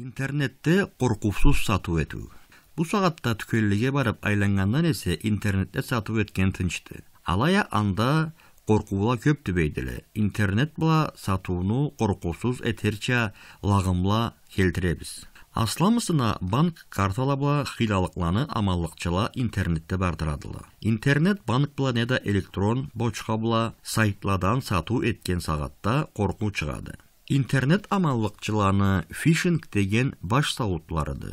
Интернетте қорқусыз сату этүү. Бу сағатта түкөллүгө барып айлангандан эсе интернетте сатып эткен тынчты. Алая анда коркуула көп түбөйт Интернет була сатууну коркуусуз этерча лағымла келтиребиз. Асламысына банк бла хилалыкланы амаллыкчыла интернетте бардырадыла. Интернет банк неда электрон бочка бұла сайтладан сату еткен сағатта коркуу чыгады интернет амалыкчыланы фишинг деген баш сауытларыды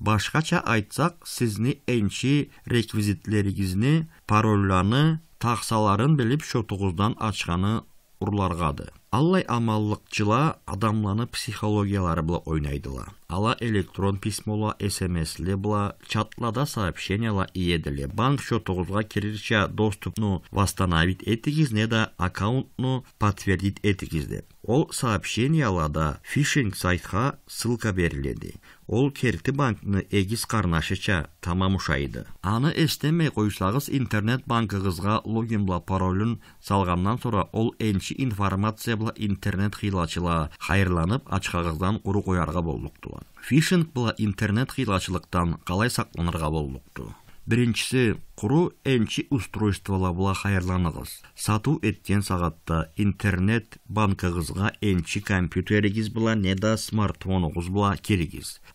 башкача айтсак сизни энчи реквизитлериңизни паролланы таксаларын билип шотугуздан ачканы урларгады аллай амалыкчыла адамланы психологиялары бла ойнайдыла ала электрон письмола смсле бла чатлада сообщенияла едели. банк счетугузга кирича доступну восстановить этигизне да аккаунтну подтвердить этигизде ол сообщениялада фишинг сайтха ссылка бериледи ол керти банкны эгиз карнашыча тамам ушайды аны эстемей койсагыз интернет банкыгызга логин бла паролюн салгандан сора ол энчи информация бла интернет хыйлачыла хайрланып ачкагыздан уру коярга болдукту фишинг бұл интернет қиылашылықтан қалай онырға болмокту Биринчиси куру энчи устройствола була қайырланығыз. Сатуу эткен сағатта интернет банкыгызга энчи компьютерігіз була неда да смартфонугуз була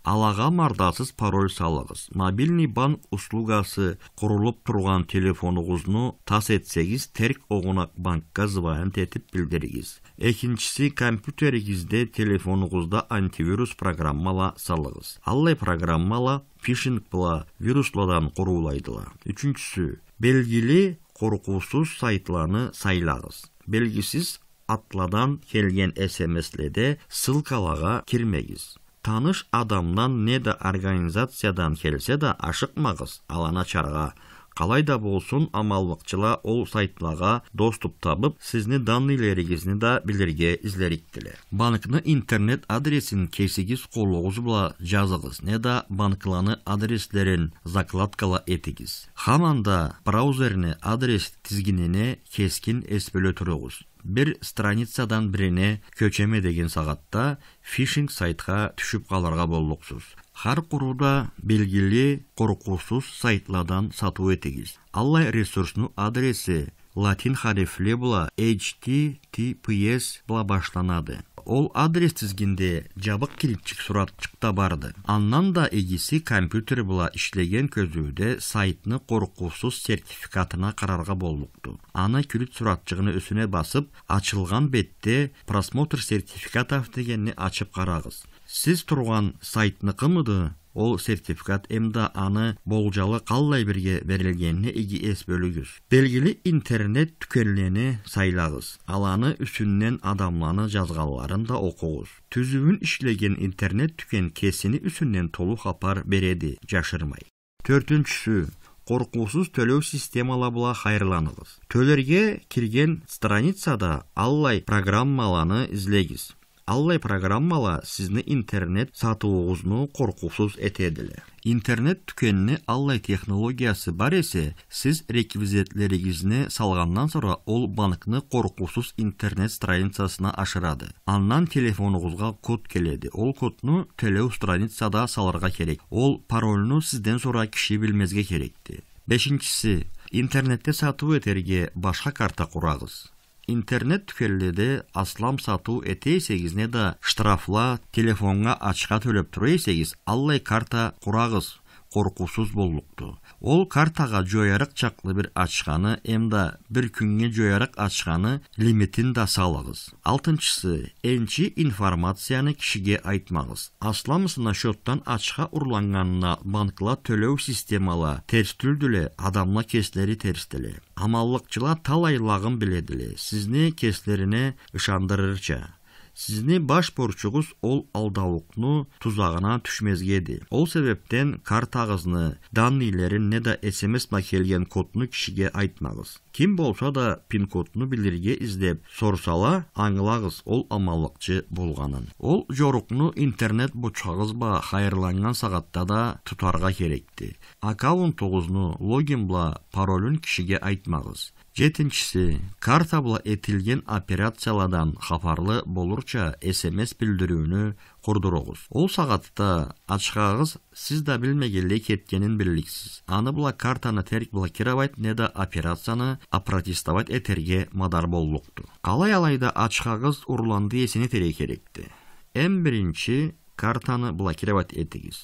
Алаға мардасыз пароль салыгыз. Мобильный банк услугасы курулуп турган телефонугузну тас этсеңиз терк оғынақ банкка зваянт этип билдиригиз. Экинчиси компьютеригизде телефонугузда антивирус программала салыгыз. Аллай программала фишинг вирусладан вирусладан корулайдыла үчүнчүсү белгили коркуусуз сайтланы сайлагыз белгисиз атладан келген смслерде ссылкаларга кирмегиз таныш адамдан не да организациядан келсе да ашыкмагыз ала начарга қалайда болсын, амал ол сайтлаға доступ табып сізні данныйларыгызны да билерге излериктиле банкны интернет адресін кесигиз колугуз бұла жазығыз, не да банкланы адреслерин закладкала этигиз хаманда браузеріні адрес тізгініне кескін әспелі тұрығыз. Бір страницадан бирине көчеме деген сағатта фишинг сайтқа түшүп қаларға болдықсыз. Хар құруда белгілі коркуусуз сайтладан сатуу өтегіз. Аллай ресурсну адресі латин харифле https бұла башланады Ол адрес тізгенде жабық килитчик сұрап барды. Аннан да егесі компьютер бұла ішлеген көзуде сайтны қорқусыз сертификатына қарарға болдықты. Ана күліп сұратчығыны үсіне басып, ашылған бетте просмотр сертификатов дегенди ашып қарағыз. Сіз тұрған сайтыны қымыды? Ол сертификат эмда аны болжалы қаллай бірге берілгеніне иги эс бөлігіз. Белгілі интернет түкерлені сайлагыз. Аланы үсіннен адамланы жазғаларын да оқуыз. Түзуін ішлеген интернет түкен кесіні үсіннен толу хапар береді, жашырмай. Төртіншісі, төлеу системала бұла хайырланыңыз Төлерге кірген страницада аллай программаланы излегиз Аллай программала сізні интернет сатыбыңызны қорқусыз әтеділі. интернет түкеніні аллай технологиясы бар есе сіз реквизитлеріңізді салғаннан сұра ол банкны қорқусыз интернет страницасына ашырады андан телефонуғызға код келеді ол кодну төлеу страницада саларға керек ол парольну сізден сұра кіші білмезге керекті. бешинчиси интернетте сатуу әтерге башқа карта құрағыз интернет түфелледе аслам сатуу этээсегизине да штрафла телефонға телефонга ачка төлөп есегіз аллай карта курагыз коркуусуз болукту ол картага жоярык чаклы бир ачканы эмда бир күнгө жоярык ачканы лимитин да салыгыз алтынчысы энчи информацияны кишиге айтмаңыз асламысын счеттан ачка урланганына банкла төлөө системала терстүлдүле адамла кеслери терстеле амаллыкчыла талайлагын биледиле сизни кеслерине ышандырырча сиздин баш борчугуз ол алдаукну тузагына түшмезгеді. ол себептен картагызны не да ма келген кодну кишиге айтмагыз ким болса да пин кодну билирге издеп сорсала аңлагыз ол амалыкчы болғанын. ол жорукну интернет ба хайырланган сағатта да тутарга керекти логин бла паролун кишиге айтмагыз жетинчиси карта була этилген операциялардан хабарлы болурча смс билдирүүнү курдуруңуз ол сагатта ачкагыз сиз да билмегенле кеткенин билдиксиз аны була картаны терк блокировать не да операцияны опротестовать этерге мадар болулукту калай алайда ачкагыз урланды эсине тере керекти эм биринчи картаны блокировать этиңиз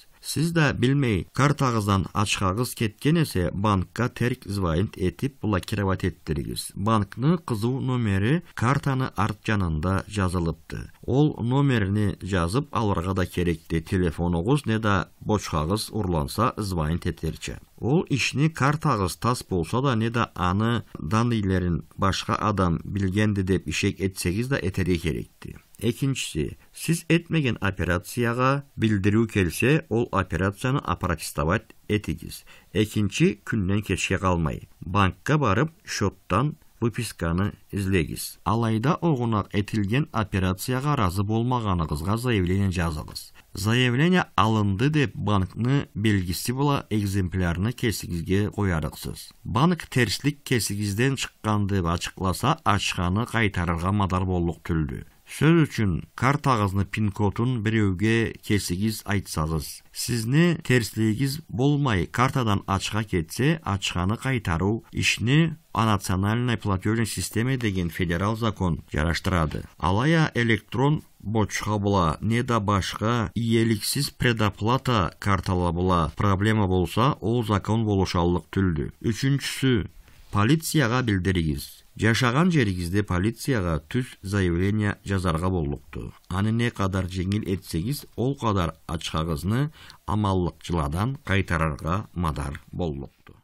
да билмей картагыздан ачкагыз кеткен эсе банкка терк звонит этип блокировать эттириңиз банктын кызуу номери картаны арт жанында жазылыпты ол номерини жазып аларга да керекти телефонуңуз не да бочкагыз урланса звонит этерче. ол ишни картағыз тас болса да не да аны данныйлерин башка адам билгенди деп ишек этсеңиз да этере керекти экинчиси сиз этмеген операцияға билдирүү келсе ол операцияны аппаратистават әтігіз. экинчи күндөн кечке калмай банкка барып шоттан выписканы излегиз алайда огунак этилген операцияга разы болмаганыңызга заявление жазыңыз заявление алынды деп банкны белгиси була экземплярны кесігізге коярыксыз банк терслик кесігізден шыққанды деп ачыкласа ачканы кайтарырга мадар болдук түлдү Сөз үшін картағызны пин кодун біреуге кесігіз айтсаңыз сізне терслигиңиз болмай картадан ачка кетсе ачканы қайтару ішіне а национальной платежной системе деген федерал закон жараштырады алая электрон бочка бұла не да башка иеліксіз предоплата картала бұла проблема болса ол закон болушалык түлді үчүнчүсү Полицияға билдиригиз Жашаған жериңизде полицияға түз заявление жазарга болдықты аны не кадар жеңил этсеңиз ол кадар ачкагызны жыладан кайтарарга мадар болдықты